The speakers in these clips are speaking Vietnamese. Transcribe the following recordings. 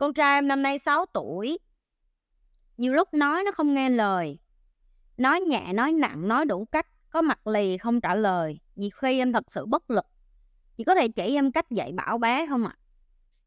Con trai em năm nay 6 tuổi. Nhiều lúc nói nó không nghe lời. Nói nhẹ, nói nặng, nói đủ cách. Có mặt lì không trả lời. Vì khi em thật sự bất lực. Chị có thể chỉ em cách dạy bảo bé không ạ? À?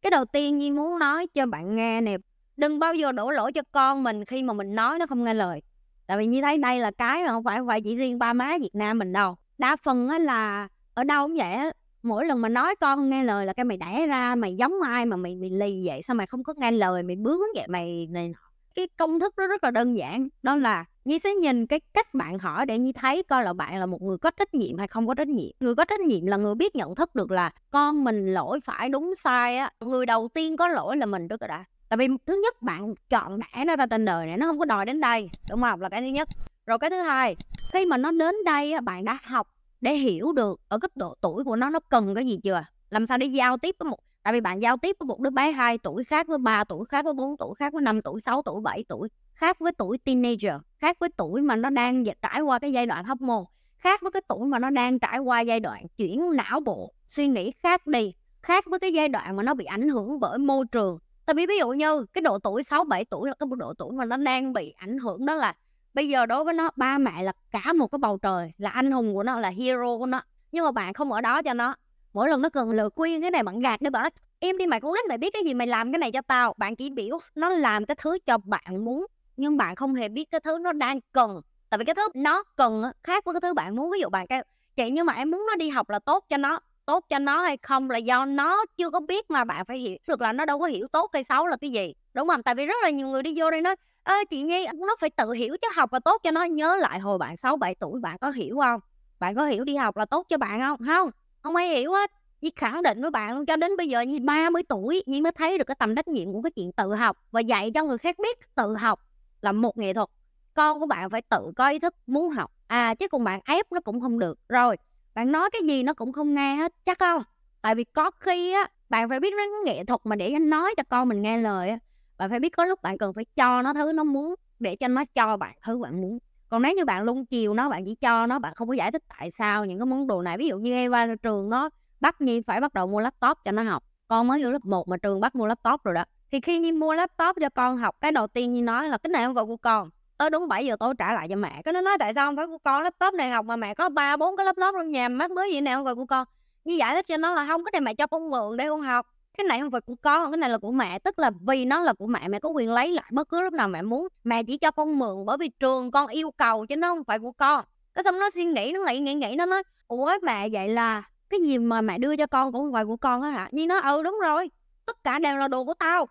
Cái đầu tiên Nhi muốn nói cho bạn nghe nè. Đừng bao giờ đổ lỗi cho con mình khi mà mình nói nó không nghe lời. Tại vì Nhi thấy đây là cái mà không phải, không phải chỉ riêng ba má Việt Nam mình đâu. Đa phần là ở đâu cũng vậy mỗi lần mà nói con nghe lời là cái mày đẻ ra mày giống ai mà mày mày lì vậy sao mày không có nghe lời mày bướng vậy mày này cái công thức nó rất là đơn giản đó là Nhi sẽ nhìn cái cách bạn hỏi để Nhi thấy coi là bạn là một người có trách nhiệm hay không có trách nhiệm. Người có trách nhiệm là người biết nhận thức được là con mình lỗi phải đúng sai á. Người đầu tiên có lỗi là mình trước rồi đã. Tại vì thứ nhất bạn chọn đẻ nó ra trên đời này nó không có đòi đến đây. Đúng không? Là cái thứ nhất. Rồi cái thứ hai, khi mà nó đến đây bạn đã học để hiểu được ở cấp độ tuổi của nó nó cần cái gì chưa làm sao để giao tiếp với một tại vì bạn giao tiếp với một đứa bé 2 tuổi khác với 3 tuổi khác với 4 tuổi khác với 5 tuổi 6 tuổi 7 tuổi khác với tuổi teenager khác với tuổi mà nó đang trải qua cái giai đoạn hóc môn khác với cái tuổi mà nó đang trải qua giai đoạn chuyển não bộ suy nghĩ khác đi khác với cái giai đoạn mà nó bị ảnh hưởng bởi môi trường tại vì ví dụ như cái độ tuổi 6 7 tuổi là cái độ tuổi mà nó đang bị ảnh hưởng đó là bây giờ đối với nó ba mẹ là cả một cái bầu trời là anh hùng của nó là hero của nó nhưng mà bạn không ở đó cho nó mỗi lần nó cần lời khuyên cái này bạn gạt để bảo nó im đi mày cũng lách mày biết cái gì mày làm cái này cho tao bạn chỉ biểu nó làm cái thứ cho bạn muốn nhưng bạn không hề biết cái thứ nó đang cần tại vì cái thứ nó cần khác với cái thứ bạn muốn ví dụ bạn cái chị nhưng mà em muốn nó đi học là tốt cho nó tốt cho nó hay không là do nó chưa có biết mà bạn phải hiểu được là nó đâu có hiểu tốt hay xấu là cái gì đúng không tại vì rất là nhiều người đi vô đây nói ơ chị nhi nó phải tự hiểu chứ học là tốt cho nó nhớ lại hồi bạn sáu bảy tuổi bạn có hiểu không bạn có hiểu đi học là tốt cho bạn không không không ai hiểu hết Nhi khẳng định với bạn luôn cho đến bây giờ Nhi 30 tuổi Nhi mới thấy được cái tầm trách nhiệm của cái chuyện tự học và dạy cho người khác biết tự học là một nghệ thuật con của bạn phải tự có ý thức muốn học à chứ cùng bạn ép nó cũng không được rồi bạn nói cái gì nó cũng không nghe hết chắc không tại vì có khi á bạn phải biết đến nghệ thuật mà để anh nói cho con mình nghe lời á bạn phải biết có lúc bạn cần phải cho nó thứ nó muốn để cho nó cho bạn thứ bạn muốn còn nếu như bạn luôn chiều nó bạn chỉ cho nó bạn không có giải thích tại sao những cái món đồ này ví dụ như Eva trường nó bắt Nhi phải bắt đầu mua laptop cho nó học con mới vô lớp 1 mà trường bắt mua laptop rồi đó thì khi Nhi mua laptop cho con học cái đầu tiên Nhi nói là cái này không phải của con tới đúng 7 giờ tối trả lại cho mẹ cái nó nói tại sao không phải của con laptop này học mà mẹ có ba bốn cái laptop trong nhà mắc mới vậy nào không phải của con như giải thích cho nó là không cái này mẹ cho con mượn để con học cái này không phải của con cái này là của mẹ tức là vì nó là của mẹ mẹ có quyền lấy lại bất cứ lúc nào mẹ muốn mẹ chỉ cho con mượn bởi vì trường con yêu cầu chứ nó không phải của con cái xong nó suy nghĩ nó nghĩ nghĩ nghĩ nó nói ủa mẹ vậy là cái gì mà mẹ đưa cho con cũng không phải của con hết hả như nó ừ đúng rồi tất cả đều là đồ của tao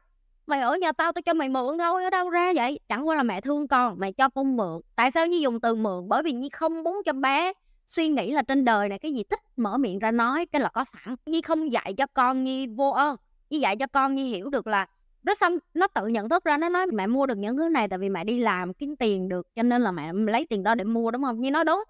mày ở nhà tao tao cho mày mượn thôi ở đâu ra vậy chẳng qua là mẹ thương con mày cho con mượn tại sao như dùng từ mượn bởi vì như không muốn cho bé suy nghĩ là trên đời này cái gì thích mở miệng ra nói cái là có sẵn như không dạy cho con như vô ơn như dạy cho con như hiểu được là nó xong nó tự nhận thức ra nó nói mẹ mua được những thứ này tại vì mẹ đi làm kiếm tiền được cho nên là mẹ lấy tiền đó để mua đúng không như nói đúng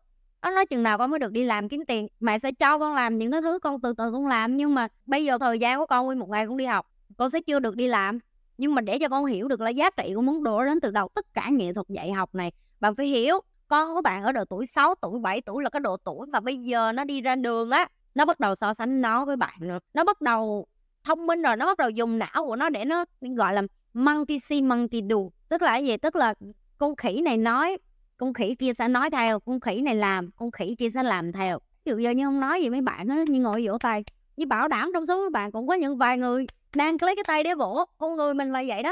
nó nói chừng nào con mới được đi làm kiếm tiền mẹ sẽ cho con làm những cái thứ con từ từ con làm nhưng mà bây giờ thời gian của con nguyên một ngày cũng đi học con sẽ chưa được đi làm nhưng mà để cho con hiểu được là giá trị của món đồ đến từ đầu tất cả nghệ thuật dạy học này bạn phải hiểu con của bạn ở độ tuổi 6 tuổi 7 tuổi là cái độ tuổi mà bây giờ nó đi ra đường á nó bắt đầu so sánh nó với bạn rồi nó bắt đầu thông minh rồi nó bắt đầu dùng não của nó để nó gọi là multi see multi do tức là cái gì tức là con khỉ này nói con khỉ kia sẽ nói theo con khỉ này làm con khỉ kia sẽ làm theo ví giờ như không nói gì mấy bạn nó như ngồi vỗ tay như bảo đảm trong số các bạn cũng có những vài người đang lấy cái tay để vỗ con người mình là vậy đó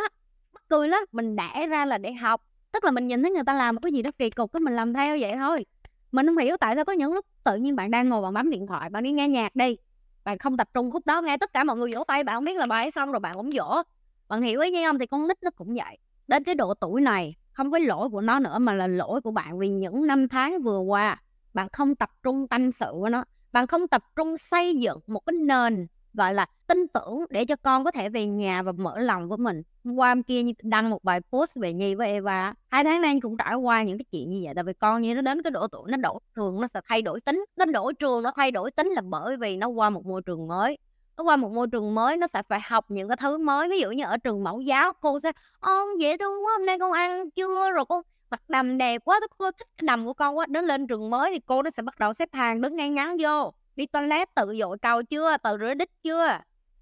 mắc cười lắm mình đẻ ra là để học tức là mình nhìn thấy người ta làm một cái gì đó kỳ cục cái mình làm theo vậy thôi mình không hiểu tại sao có những lúc tự nhiên bạn đang ngồi bạn bấm điện thoại bạn đi nghe nhạc đi bạn không tập trung khúc đó nghe tất cả mọi người vỗ tay bạn không biết là bài xong rồi bạn cũng vỗ bạn hiểu ý nhau không thì con nít nó cũng vậy đến cái độ tuổi này không phải lỗi của nó nữa mà là lỗi của bạn vì những năm tháng vừa qua bạn không tập trung tâm sự của nó bạn không tập trung xây dựng một cái nền gọi là tin tưởng để cho con có thể về nhà và mở lòng với mình hôm qua hôm kia đăng một bài post về nhi với eva hai tháng nay anh cũng trải qua những cái chuyện như vậy tại vì con như nó đến cái độ tuổi nó đổi trường nó sẽ thay đổi tính nó đổi trường nó thay đổi tính là bởi vì nó qua một môi trường mới nó qua một môi trường mới nó sẽ phải học những cái thứ mới ví dụ như ở trường mẫu giáo cô sẽ ôm dễ thương quá hôm nay con ăn chưa rồi con mặt đầm đẹp quá cô thích cái đầm của con quá đến lên trường mới thì cô nó sẽ bắt đầu xếp hàng đứng ngay ngắn vô đi toilet tự dội cầu chưa tự rửa đít chưa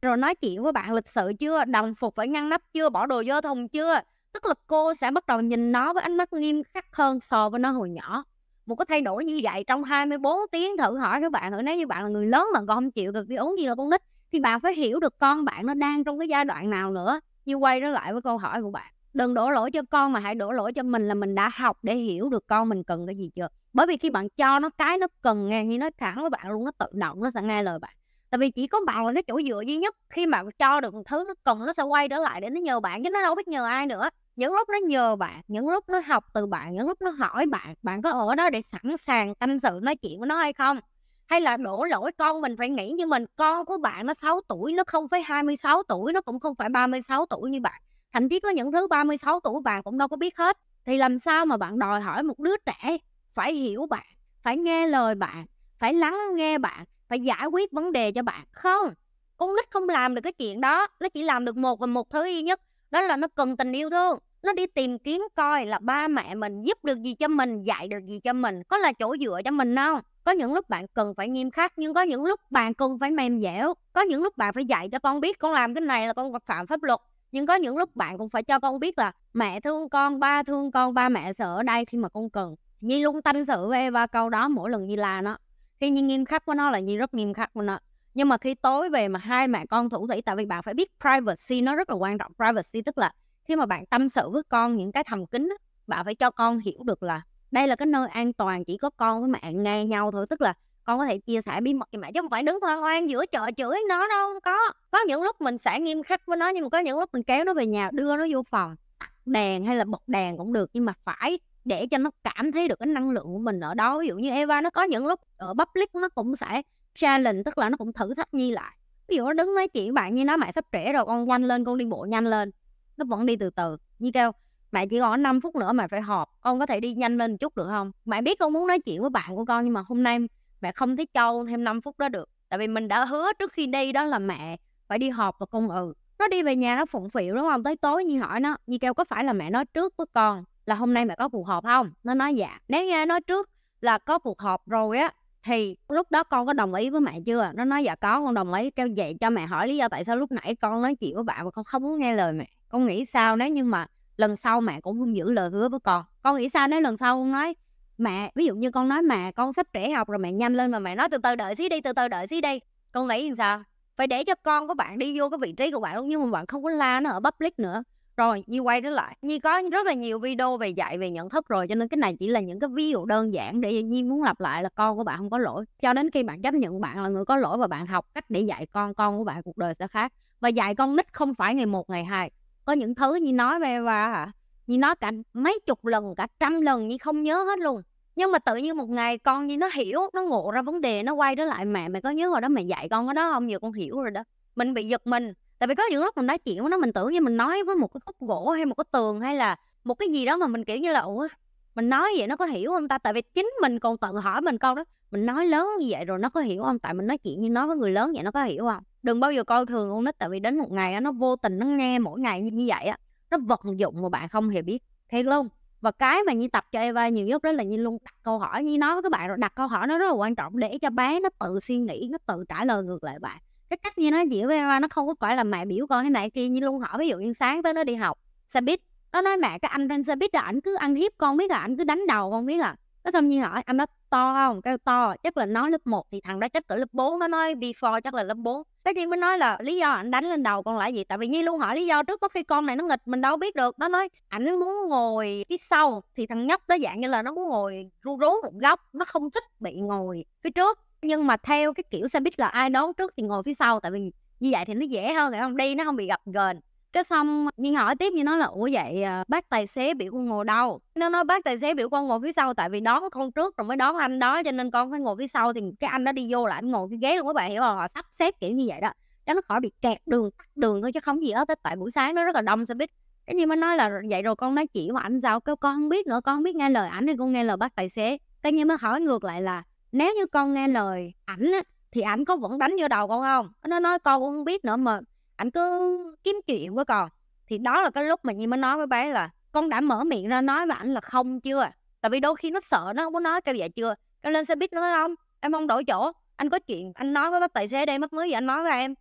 rồi nói chuyện với bạn lịch sự chưa đồng phục phải ngăn nắp chưa bỏ đồ vô thùng chưa tức là cô sẽ bắt đầu nhìn nó với ánh mắt nghiêm khắc hơn so với nó hồi nhỏ một cái thay đổi như vậy trong 24 tiếng thử hỏi các bạn thử nếu như bạn là người lớn mà còn không chịu được đi uống gì là con nít thì bạn phải hiểu được con bạn nó đang trong cái giai đoạn nào nữa như quay trở lại với câu hỏi của bạn đừng đổ lỗi cho con mà hãy đổ lỗi cho mình là mình đã học để hiểu được con mình cần cái gì chưa bởi vì khi bạn cho nó cái nó cần nghe như nó thẳng với bạn luôn nó tự động nó sẽ nghe lời bạn tại vì chỉ có bạn là cái chỗ dựa duy nhất khi mà cho được một thứ nó cần nó sẽ quay trở lại để nó nhờ bạn chứ nó đâu biết nhờ ai nữa những lúc nó nhờ bạn những lúc nó học từ bạn những lúc nó hỏi bạn bạn có ở đó để sẵn sàng tâm sự nói chuyện với nó hay không hay là đổ lỗi con mình phải nghĩ như mình con của bạn nó 6 tuổi nó không phải 26 tuổi nó cũng không phải 36 tuổi như bạn thậm chí có những thứ 36 tuổi bạn cũng đâu có biết hết thì làm sao mà bạn đòi hỏi một đứa trẻ phải hiểu bạn phải nghe lời bạn phải lắng nghe bạn phải giải quyết vấn đề cho bạn không con nít không làm được cái chuyện đó nó chỉ làm được một và một thứ duy nhất đó là nó cần tình yêu thương nó đi tìm kiếm coi là ba mẹ mình giúp được gì cho mình dạy được gì cho mình có là chỗ dựa cho mình không có những lúc bạn cần phải nghiêm khắc nhưng có những lúc bạn cần phải mềm dẻo có những lúc bạn phải dạy cho con biết con làm cái này là con phạm pháp luật nhưng có những lúc bạn cũng phải cho con biết là mẹ thương con ba thương con ba mẹ sợ ở đây khi mà con cần nhi luôn tâm sự về ba câu đó mỗi lần nhi là nó khi nhiên nghiêm khắc của nó là Nhi rất nghiêm khắc của nó. Nhưng mà khi tối về mà hai mẹ con thủ thủy tại vì bạn phải biết privacy nó rất là quan trọng. Privacy tức là khi mà bạn tâm sự với con những cái thầm kín bạn phải cho con hiểu được là đây là cái nơi an toàn chỉ có con với mẹ nghe nhau thôi tức là con có thể chia sẻ bí mật với mẹ chứ không phải đứng hoang hoang giữa chợ chửi nó đâu có có những lúc mình sẽ nghiêm khắc với nó nhưng mà có những lúc mình kéo nó về nhà đưa nó vô phòng tắt đèn hay là bật đèn cũng được nhưng mà phải để cho nó cảm thấy được cái năng lượng của mình ở đó ví dụ như Eva nó có những lúc ở public nó cũng sẽ challenge tức là nó cũng thử thách Nhi lại ví dụ nó đứng nói chuyện bạn như nó mẹ sắp trễ rồi con nhanh lên con đi bộ nhanh lên nó vẫn đi từ từ như kêu mẹ chỉ còn 5 phút nữa mẹ phải họp con có thể đi nhanh lên một chút được không mẹ biết con muốn nói chuyện với bạn của con nhưng mà hôm nay mẹ không thấy châu thêm 5 phút đó được tại vì mình đã hứa trước khi đi đó là mẹ phải đi họp và con ừ nó đi về nhà nó phụng phịu đúng không tới tối như hỏi nó như kêu có phải là mẹ nói trước với con là hôm nay mẹ có cuộc họp không nó nói dạ nếu như nói trước là có cuộc họp rồi á thì lúc đó con có đồng ý với mẹ chưa nó nói dạ có con đồng ý kêu vậy cho mẹ hỏi lý do tại sao lúc nãy con nói chuyện với bạn mà con không muốn nghe lời mẹ con nghĩ sao nếu như mà lần sau mẹ cũng không giữ lời hứa với con con nghĩ sao nếu lần sau con nói mẹ ví dụ như con nói mẹ con sắp trẻ học rồi mẹ nhanh lên mà mẹ nói từ từ đợi xí đi từ từ đợi xí đi con nghĩ làm sao phải để cho con của bạn đi vô cái vị trí của bạn luôn nhưng mà bạn không có la nó ở public nữa rồi, Nhi quay trở lại. Nhi có rất là nhiều video về dạy về nhận thức rồi, cho nên cái này chỉ là những cái ví dụ đơn giản để Nhi muốn lặp lại là con của bạn không có lỗi. Cho đến khi bạn chấp nhận bạn là người có lỗi và bạn học cách để dạy con, con của bạn cuộc đời sẽ khác. Và dạy con nít không phải ngày một ngày hai. Có những thứ Nhi nói về và hả? Nhi nói cả mấy chục lần, cả trăm lần Nhi không nhớ hết luôn. Nhưng mà tự nhiên một ngày con Nhi nó hiểu, nó ngộ ra vấn đề, nó quay trở lại mẹ, mày có nhớ rồi đó mày dạy con cái đó không? Giờ con hiểu rồi đó. Mình bị giật mình, tại vì có những lúc mình nói chuyện với nó mình tưởng như mình nói với một cái khúc gỗ hay một cái tường hay là một cái gì đó mà mình kiểu như là ủa mình nói vậy nó có hiểu không ta tại vì chính mình còn tự hỏi mình câu đó mình nói lớn như vậy rồi nó có hiểu không tại mình nói chuyện như nói với người lớn vậy nó có hiểu không đừng bao giờ coi thường con nít tại vì đến một ngày nó vô tình nó nghe mỗi ngày như vậy á nó vận dụng mà bạn không hề biết thiệt luôn và cái mà như tập cho Eva nhiều nhất đó là như luôn đặt câu hỏi như nói với các bạn rồi đặt câu hỏi nó rất là quan trọng để cho bé nó tự suy nghĩ nó tự trả lời ngược lại bạn cái cách như nó diễn ra nó không có phải là mẹ biểu con thế này kia như luôn hỏi ví dụ như sáng tới nó đi học xe buýt nó nói mẹ cái anh trên xe buýt đó ảnh cứ ăn hiếp con biết à ảnh cứ đánh đầu con biết à nó xong như hỏi anh nó to không kêu to chắc là nói lớp 1 thì thằng đó chắc cỡ lớp 4 nó nói before chắc là lớp 4 cái nhiên mới nói là lý do ảnh đánh lên đầu con là gì tại vì nhi luôn hỏi lý do trước có khi con này nó nghịch mình đâu biết được nó nói ảnh muốn ngồi phía sau thì thằng nhóc đó dạng như là nó muốn ngồi ru rú một góc nó không thích bị ngồi phía trước nhưng mà theo cái kiểu xe buýt là ai đón trước thì ngồi phía sau tại vì như vậy thì nó dễ hơn phải không đi nó không bị gặp ghềnh cái xong nhiên hỏi tiếp như nó là ủa vậy à, bác tài xế biểu con ngồi đâu nó nói bác tài xế biểu con ngồi phía sau tại vì đón con trước rồi mới đón anh đó cho nên con phải ngồi phía sau thì cái anh đó đi vô là anh ngồi cái ghế luôn các bạn hiểu không họ sắp xếp kiểu như vậy đó cho nó khỏi bị kẹt đường tắt đường thôi chứ không gì hết tại buổi sáng nó rất là đông xe buýt cái gì mới nói là vậy rồi con nói chỉ mà anh sao kêu con không biết nữa con không biết nghe lời ảnh thì con nghe lời bác tài xế cái như mới hỏi ngược lại là nếu như con nghe lời ảnh á, thì ảnh có vẫn đánh vô đầu con không nó nói con cũng không biết nữa mà ảnh cứ kiếm chuyện với con thì đó là cái lúc mà nhi mới nói với bé là con đã mở miệng ra nói với ảnh là không chưa tại vì đôi khi nó sợ nó không có nói kêu vậy chưa con lên xe buýt nó nói không em không đổi chỗ anh có chuyện anh nói với bác tài xế đây mất mới gì anh nói với em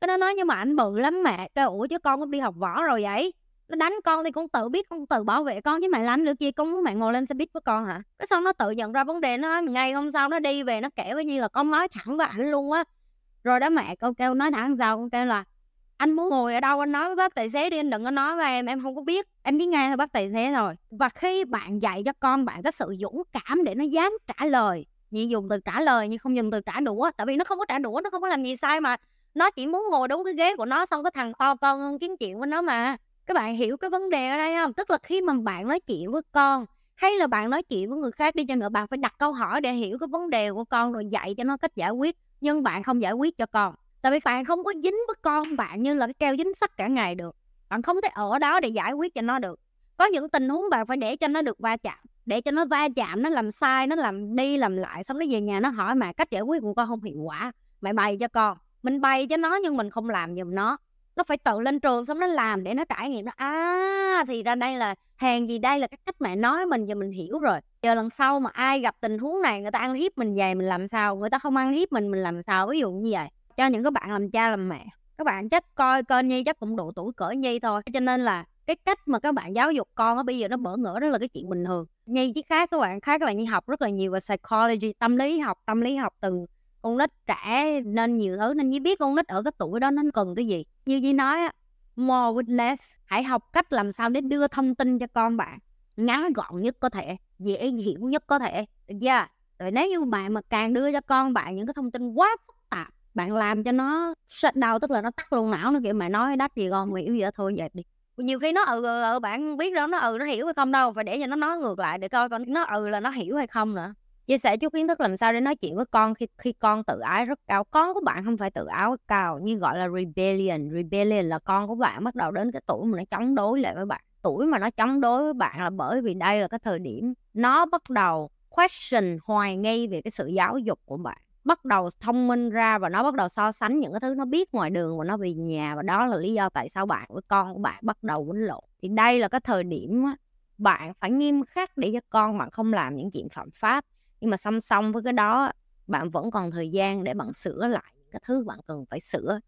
cái nó nói nhưng mà ảnh bự lắm mẹ kêu ủa chứ con cũng đi học võ rồi vậy nó đánh con thì con tự biết con tự bảo vệ con chứ mày làm được gì con muốn mày ngồi lên xe buýt với con hả cái xong nó tự nhận ra vấn đề nó nói ngay hôm sau nó đi về nó kể với như là con nói thẳng với ảnh luôn á rồi đó mẹ con kêu nói thẳng sao con kêu là anh muốn ngồi ở đâu anh nói với bác tài xế đi anh đừng có nói với em em không có biết em biết ngay thôi bác tài xế rồi và khi bạn dạy cho con bạn có sự dũng cảm để nó dám trả lời nhưng dùng từ trả lời nhưng không dùng từ trả đũa tại vì nó không có trả đũa nó không có làm gì sai mà nó chỉ muốn ngồi đúng cái ghế của nó xong cái thằng to con kiếm chuyện với nó mà các bạn hiểu cái vấn đề ở đây không tức là khi mà bạn nói chuyện với con hay là bạn nói chuyện với người khác đi cho nữa bạn phải đặt câu hỏi để hiểu cái vấn đề của con rồi dạy cho nó cách giải quyết nhưng bạn không giải quyết cho con tại vì bạn không có dính với con bạn như là cái keo dính sắt cả ngày được bạn không thể ở đó để giải quyết cho nó được có những tình huống bạn phải để cho nó được va chạm để cho nó va chạm nó làm sai nó làm đi làm lại xong nó về nhà nó hỏi mà cách giải quyết của con không hiệu quả mẹ bày cho con mình bày cho nó nhưng mình không làm giùm nó nó phải tự lên trường xong nó làm để nó trải nghiệm nó à thì ra đây là hàng gì đây là cái cách mẹ nói mình giờ mình hiểu rồi giờ lần sau mà ai gặp tình huống này người ta ăn hiếp mình về mình làm sao người ta không ăn hiếp mình mình làm sao ví dụ như vậy cho những các bạn làm cha làm mẹ các bạn chắc coi kênh nhi chắc cũng độ tuổi cỡ nhi thôi cho nên là cái cách mà các bạn giáo dục con á bây giờ nó bỡ ngỡ đó là cái chuyện bình thường nhi chứ khác các bạn khác là nhi học rất là nhiều về psychology tâm lý học tâm lý học từ con nít trẻ nên nhiều thứ nên Nhi biết con nít ở cái tuổi đó nó cần cái gì như Nhi nói á more with less hãy học cách làm sao để đưa thông tin cho con bạn ngắn gọn nhất có thể dễ hiểu nhất có thể được chưa rồi nếu như bạn mà càng đưa cho con bạn những cái thông tin quá phức tạp bạn làm cho nó sệt đầu tức là nó tắt luôn não nó kiểu mày nói đắt gì con mày yếu vậy thôi vậy đi nhiều khi nó ừ, ừ, ừ bạn biết đâu nó ừ nó hiểu hay không đâu phải để cho nó nói ngược lại để coi con nó ừ là nó hiểu hay không nữa chia sẻ chút kiến thức làm sao để nói chuyện với con khi khi con tự ái rất cao con của bạn không phải tự ái cao như gọi là rebellion rebellion là con của bạn bắt đầu đến cái tuổi mà nó chống đối lại với bạn tuổi mà nó chống đối với bạn là bởi vì đây là cái thời điểm nó bắt đầu question hoài nghi về cái sự giáo dục của bạn bắt đầu thông minh ra và nó bắt đầu so sánh những cái thứ nó biết ngoài đường và nó về nhà và đó là lý do tại sao bạn với con của bạn bắt đầu quấn lộn thì đây là cái thời điểm bạn phải nghiêm khắc để cho con bạn không làm những chuyện phạm pháp nhưng mà song song với cái đó bạn vẫn còn thời gian để bạn sửa lại những cái thứ bạn cần phải sửa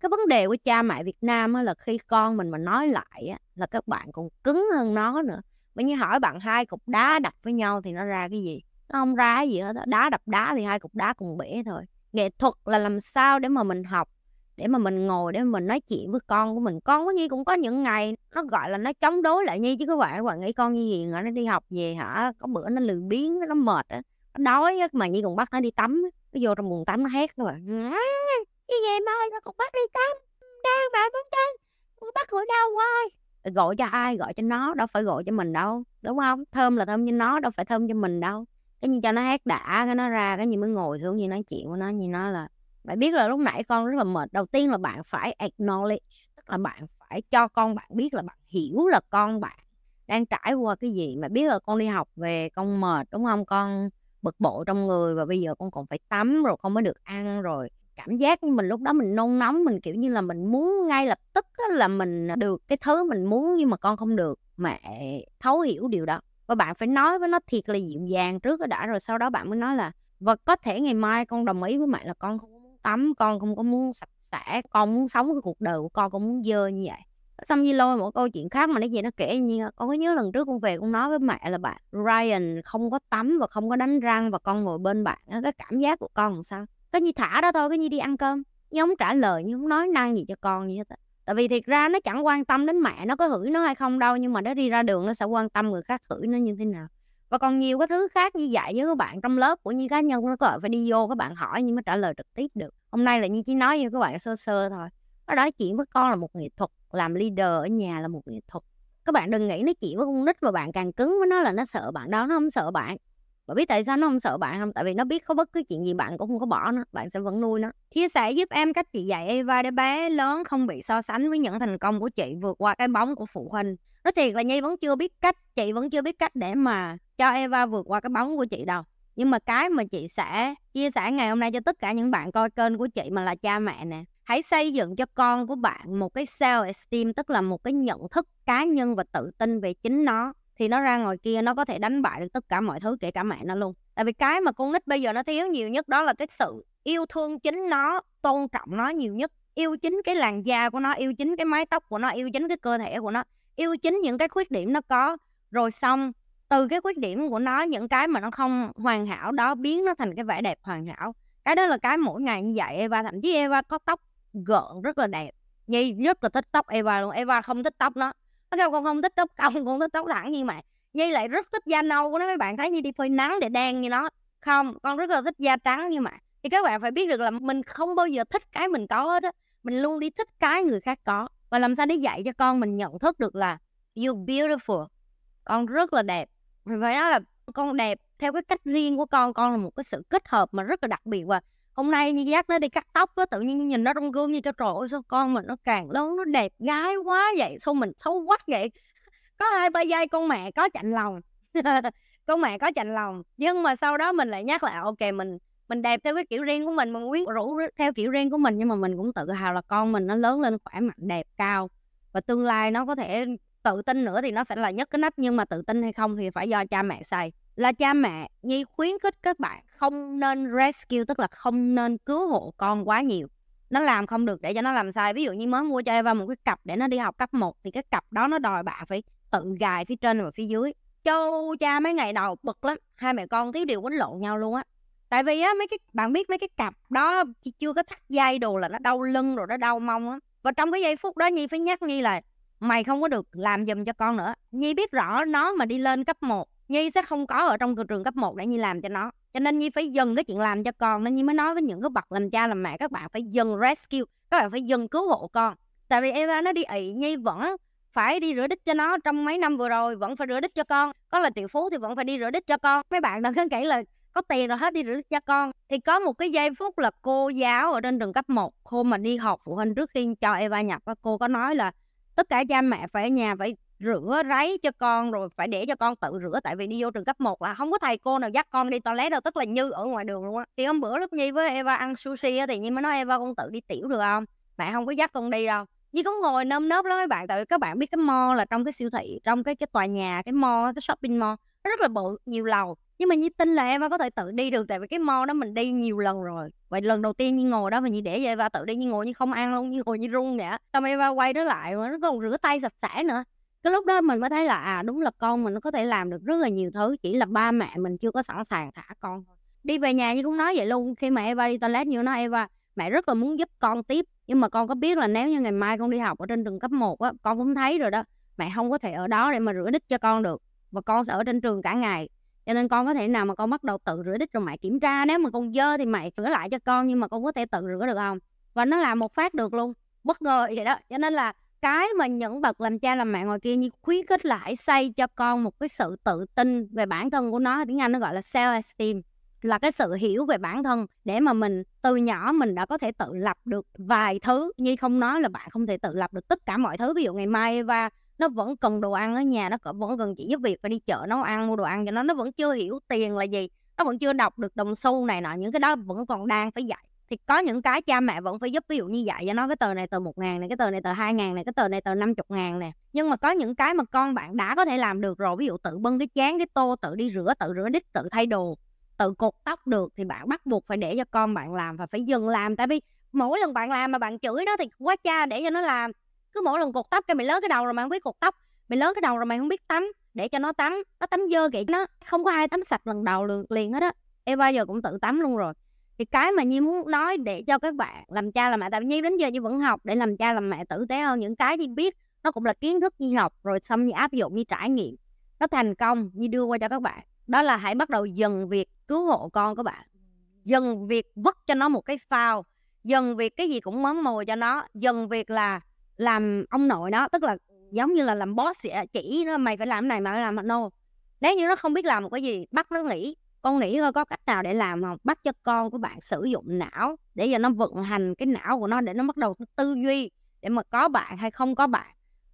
cái vấn đề của cha mẹ Việt Nam là khi con mình mà nói lại á, là các bạn còn cứng hơn nó nữa bởi như hỏi bạn hai cục đá đập với nhau thì nó ra cái gì nó không ra cái gì hết đó. đá đập đá thì hai cục đá cùng bể thôi nghệ thuật là làm sao để mà mình học để mà mình ngồi để mình nói chuyện với con của mình con của nhi cũng có những ngày nó gọi là nó chống đối lại nhi chứ các bạn các bạn nghĩ con như gì nó đi học về hả có bữa nó lười biếng nó mệt á đói á, mà Nhi còn bắt nó đi tắm á, nó vô trong buồng tắm nó hét rồi. bạn à, như vậy mai nó còn bắt đi tắm đang bà muốn chân bắt khỏi đau rồi gọi cho ai gọi cho nó đâu phải gọi cho mình đâu đúng không thơm là thơm cho nó đâu phải thơm cho mình đâu cái gì cho nó hát đã cái nó ra cái gì mới ngồi xuống như nói chuyện của nó như nó là bạn biết là lúc nãy con rất là mệt đầu tiên là bạn phải acknowledge tức là bạn phải cho con bạn biết là bạn hiểu là con bạn đang trải qua cái gì mà biết là con đi học về con mệt đúng không con bực bội trong người và bây giờ con còn phải tắm rồi con mới được ăn rồi cảm giác mình lúc đó mình nôn nóng mình kiểu như là mình muốn ngay lập tức là mình à, được cái thứ mình muốn nhưng mà con không được mẹ thấu hiểu điều đó và bạn phải nói với nó thiệt là dịu dàng trước đã rồi sau đó bạn mới nói là và vâng, có thể ngày mai con đồng ý với mẹ là con không muốn tắm con không có muốn sạch sẽ con muốn sống cái cuộc đời của con con muốn dơ như vậy xong như lôi một câu chuyện khác mà nó gì nó kể như con có nhớ lần trước con về con nói với mẹ là bạn Ryan không có tắm và không có đánh răng và con ngồi bên bạn cái cảm giác của con làm sao cái như thả đó thôi cái như đi ăn cơm Nhi không trả lời Nhi không nói năng gì cho con như thế tại vì thiệt ra nó chẳng quan tâm đến mẹ nó có hử nó hay không đâu nhưng mà nó đi ra đường nó sẽ quan tâm người khác hử nó như thế nào và còn nhiều cái thứ khác như dạy với các bạn trong lớp của như cá nhân nó có phải đi vô các bạn hỏi nhưng mà trả lời trực tiếp được hôm nay là như chỉ nói với các bạn sơ sơ thôi đó, đó chuyện với con là một nghệ thuật làm leader ở nhà là một nghệ thuật các bạn đừng nghĩ nó chỉ với con nít mà bạn càng cứng với nó là nó sợ bạn đó nó không sợ bạn bạn biết tại sao nó không sợ bạn không tại vì nó biết có bất cứ chuyện gì bạn cũng không có bỏ nó bạn sẽ vẫn nuôi nó chia sẻ giúp em cách chị dạy Eva để bé lớn không bị so sánh với những thành công của chị vượt qua cái bóng của phụ huynh nói thiệt là nhi vẫn chưa biết cách chị vẫn chưa biết cách để mà cho Eva vượt qua cái bóng của chị đâu nhưng mà cái mà chị sẽ chia sẻ ngày hôm nay cho tất cả những bạn coi kênh của chị mà là cha mẹ nè hãy xây dựng cho con của bạn một cái self esteem tức là một cái nhận thức cá nhân và tự tin về chính nó thì nó ra ngoài kia nó có thể đánh bại được tất cả mọi thứ kể cả mẹ nó luôn tại vì cái mà con nít bây giờ nó thiếu nhiều nhất đó là cái sự yêu thương chính nó tôn trọng nó nhiều nhất yêu chính cái làn da của nó yêu chính cái mái tóc của nó yêu chính cái cơ thể của nó yêu chính những cái khuyết điểm nó có rồi xong từ cái khuyết điểm của nó những cái mà nó không hoàn hảo đó biến nó thành cái vẻ đẹp hoàn hảo cái đó là cái mỗi ngày như vậy Eva thậm chí Eva có tóc gọn rất là đẹp Nhi rất là thích tóc Eva luôn Eva không thích tóc nó nó kêu con không thích tóc cong con thích tóc thẳng nhưng mà Nhi lại rất thích da nâu của nó mấy bạn thấy Nhi đi phơi nắng để đen như nó không con rất là thích da trắng nhưng mà thì các bạn phải biết được là mình không bao giờ thích cái mình có hết á mình luôn đi thích cái người khác có và làm sao để dạy cho con mình nhận thức được là you beautiful con rất là đẹp vì phải nói là con đẹp theo cái cách riêng của con con là một cái sự kết hợp mà rất là đặc biệt và hôm nay như dắt nó đi cắt tóc á tự nhiên nhìn nó trong gương như cho trời ơi sao con mình nó càng lớn nó đẹp gái quá vậy sao mình xấu quá vậy có hai ba giây con mẹ có chạnh lòng con mẹ có chạnh lòng nhưng mà sau đó mình lại nhắc lại ok mình mình đẹp theo cái kiểu riêng của mình mình quyến rũ theo kiểu riêng của mình nhưng mà mình cũng tự hào là con mình nó lớn lên khỏe mạnh đẹp cao và tương lai nó có thể tự tin nữa thì nó sẽ là nhất cái nách nhưng mà tự tin hay không thì phải do cha mẹ xây là cha mẹ nhi khuyến khích các bạn không nên rescue tức là không nên cứu hộ con quá nhiều nó làm không được để cho nó làm sai ví dụ như mới mua cho Eva một cái cặp để nó đi học cấp 1 thì cái cặp đó nó đòi bạn phải tự gài phía trên và phía dưới châu cha mấy ngày đầu bực lắm hai mẹ con thiếu điều quýnh lộn nhau luôn á tại vì á mấy cái bạn biết mấy cái cặp đó chưa có thắt dây đồ là nó đau lưng rồi nó đau mông á và trong cái giây phút đó nhi phải nhắc nhi là mày không có được làm giùm cho con nữa nhi biết rõ nó mà đi lên cấp 1 Nhi sẽ không có ở trong trường cấp 1 để Nhi làm cho nó cho nên Nhi phải dừng cái chuyện làm cho con nên Nhi mới nói với những cái bậc làm cha làm mẹ các bạn phải dừng rescue các bạn phải dừng cứu hộ con tại vì Eva nó đi ị Nhi vẫn phải đi rửa đít cho nó trong mấy năm vừa rồi vẫn phải rửa đít cho con có là triệu phú thì vẫn phải đi rửa đít cho con mấy bạn đừng có nghĩ là có tiền rồi hết đi rửa đít cho con thì có một cái giây phút là cô giáo ở trên trường cấp 1 cô mà đi học phụ huynh trước khi cho Eva nhập cô có nói là tất cả cha mẹ phải ở nhà phải rửa ráy cho con rồi phải để cho con tự rửa tại vì đi vô trường cấp 1 là không có thầy cô nào dắt con đi toilet đâu tức là như ở ngoài đường luôn á thì hôm bữa lúc nhi với eva ăn sushi á thì nhi mới nói eva con tự đi tiểu được không mẹ không có dắt con đi đâu như cũng ngồi nơm nớp lắm các bạn tại vì các bạn biết cái mall là trong cái siêu thị trong cái cái tòa nhà cái mall cái shopping mall nó rất là bự nhiều lầu nhưng mà nhi tin là Eva có thể tự đi được tại vì cái mall đó mình đi nhiều lần rồi vậy lần đầu tiên nhi ngồi đó mà nhi để vậy và tự đi nhi ngồi như không ăn luôn nhi ngồi như run vậy xong Eva quay nó lại nó còn rửa tay sạch sẽ nữa cái lúc đó mình mới thấy là à đúng là con mình nó có thể làm được rất là nhiều thứ chỉ là ba mẹ mình chưa có sẵn sàng thả con đi về nhà như cũng nói vậy luôn khi mà Eva đi toilet như nó Eva mẹ rất là muốn giúp con tiếp nhưng mà con có biết là nếu như ngày mai con đi học ở trên trường cấp 1 á con cũng thấy rồi đó mẹ không có thể ở đó để mà rửa đít cho con được và con sẽ ở trên trường cả ngày cho nên con có thể nào mà con bắt đầu tự rửa đít rồi mẹ kiểm tra nếu mà con dơ thì mẹ rửa lại cho con nhưng mà con có thể tự rửa được không và nó làm một phát được luôn bất ngờ vậy đó cho nên là cái mà những bậc làm cha làm mẹ ngoài kia như khuyến khích lại xây cho con một cái sự tự tin về bản thân của nó tiếng anh nó gọi là self esteem là cái sự hiểu về bản thân để mà mình từ nhỏ mình đã có thể tự lập được vài thứ như không nói là bạn không thể tự lập được tất cả mọi thứ ví dụ ngày mai và nó vẫn cần đồ ăn ở nhà nó vẫn cần chỉ giúp việc phải đi chợ nấu ăn mua đồ ăn cho nó nó vẫn chưa hiểu tiền là gì nó vẫn chưa đọc được đồng xu này nọ những cái đó vẫn còn đang phải dạy thì có những cái cha mẹ vẫn phải giúp ví dụ như vậy cho nó cái tờ này tờ một ngàn này cái tờ này tờ hai ngàn này cái tờ này tờ năm chục ngàn nè nhưng mà có những cái mà con bạn đã có thể làm được rồi ví dụ tự bưng cái chén cái tô tự đi rửa tự rửa đít tự thay đồ tự cột tóc được thì bạn bắt buộc phải để cho con bạn làm và phải dừng làm tại vì mỗi lần bạn làm mà bạn chửi nó thì quá cha để cho nó làm cứ mỗi lần cột tóc cái mày lớn cái đầu rồi mày không biết cột tóc mày lớn cái đầu rồi mày không biết tắm để cho nó tắm nó tắm dơ kệ nó không có ai tắm sạch lần đầu liền hết á em bao giờ cũng tự tắm luôn rồi thì cái mà nhi muốn nói để cho các bạn làm cha làm mẹ tại nhi đến giờ nhi vẫn học để làm cha làm mẹ tử tế hơn những cái nhi biết nó cũng là kiến thức nhi học rồi xong nhi áp dụng nhi trải nghiệm nó thành công nhi đưa qua cho các bạn đó là hãy bắt đầu dần việc cứu hộ con các bạn dần việc vứt cho nó một cái phao dần việc cái gì cũng mớm mồi cho nó dần việc là làm ông nội nó tức là giống như là làm boss vậy, chỉ nó mày phải làm này mày phải làm no nếu như nó không biết làm một cái gì bắt nó nghỉ con nghĩ coi có cách nào để làm không bắt cho con của bạn sử dụng não để cho nó vận hành cái não của nó để nó bắt đầu tư duy để mà có bạn hay không có bạn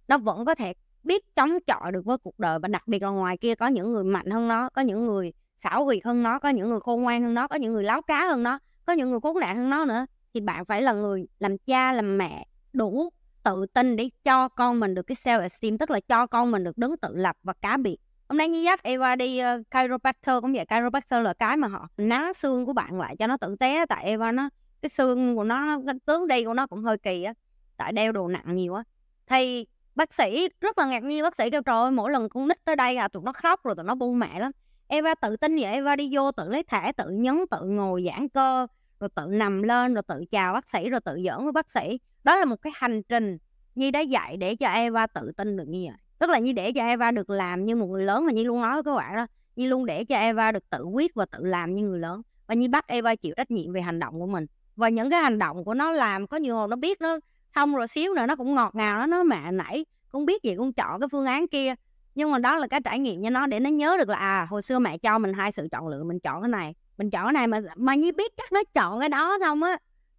nó vẫn có thể biết chống chọi được với cuộc đời và đặc biệt là ngoài kia có những người mạnh hơn nó có những người xảo quyệt hơn nó có những người khôn ngoan hơn nó có những người láo cá hơn nó có những người khốn nạn hơn nó nữa thì bạn phải là người làm cha làm mẹ đủ tự tin để cho con mình được cái self esteem tức là cho con mình được đứng tự lập và cá biệt hôm nay như dắt Eva đi uh, chiropractor cũng vậy chiropractor là cái mà họ nắng xương của bạn lại cho nó tử tế tại Eva nó cái xương của nó cái tướng đi của nó cũng hơi kỳ á tại đeo đồ nặng nhiều á thì bác sĩ rất là ngạc nhiên bác sĩ kêu trời ơi, mỗi lần con nít tới đây à tụi nó khóc rồi tụi nó bu mẹ lắm Eva tự tin vậy Eva đi vô tự lấy thẻ tự nhấn tự ngồi giãn cơ rồi tự nằm lên rồi tự chào bác sĩ rồi tự giỡn với bác sĩ đó là một cái hành trình Nhi đã dạy để cho Eva tự tin được như vậy tức là như để cho Eva được làm như một người lớn mà như luôn nói với các bạn đó như luôn để cho Eva được tự quyết và tự làm như người lớn và như bắt Eva chịu trách nhiệm về hành động của mình và những cái hành động của nó làm có nhiều hồi nó biết nó xong rồi xíu nữa nó cũng ngọt ngào nó nó mẹ nãy cũng biết gì cũng chọn cái phương án kia nhưng mà đó là cái trải nghiệm cho nó để nó nhớ được là à hồi xưa mẹ cho mình hai sự chọn lựa mình chọn cái này mình chọn cái này mà mà như biết chắc nó chọn cái đó xong á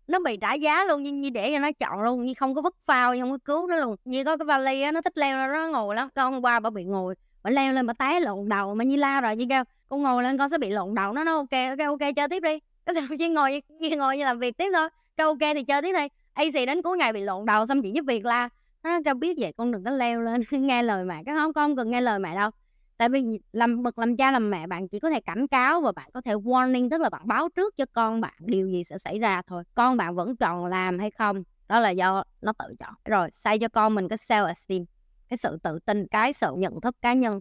nó bị trả giá luôn nhưng như để cho nó chọn luôn như không có vứt phao như không có cứu nó luôn như có cái vali á nó thích leo lên nó ngồi lắm con qua bà bị ngồi bà leo lên bà té lộn đầu mà như la rồi như kêu con ngồi lên con sẽ bị lộn đầu nó nó ok ok ok chơi tiếp đi cái sao chỉ ngồi như ngồi như làm việc tiếp thôi kêu ok thì chơi tiếp đi AC đến cuối ngày bị lộn đầu xong chỉ giúp việc la nó kêu biết vậy con đừng có leo lên nghe lời mẹ cái không con không cần nghe lời mẹ đâu tại vì làm bậc làm cha làm mẹ bạn chỉ có thể cảnh cáo và bạn có thể warning tức là bạn báo trước cho con bạn điều gì sẽ xảy ra thôi con bạn vẫn còn làm hay không đó là do nó tự chọn rồi xây cho con mình cái self esteem cái sự tự tin cái sự nhận thức cá nhân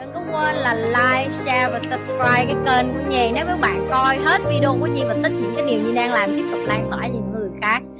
đừng có quên là like share và subscribe cái kênh của nhì nếu các bạn coi hết video của nhi và thích những cái điều nhi đang làm tiếp tục lan tỏa những người khác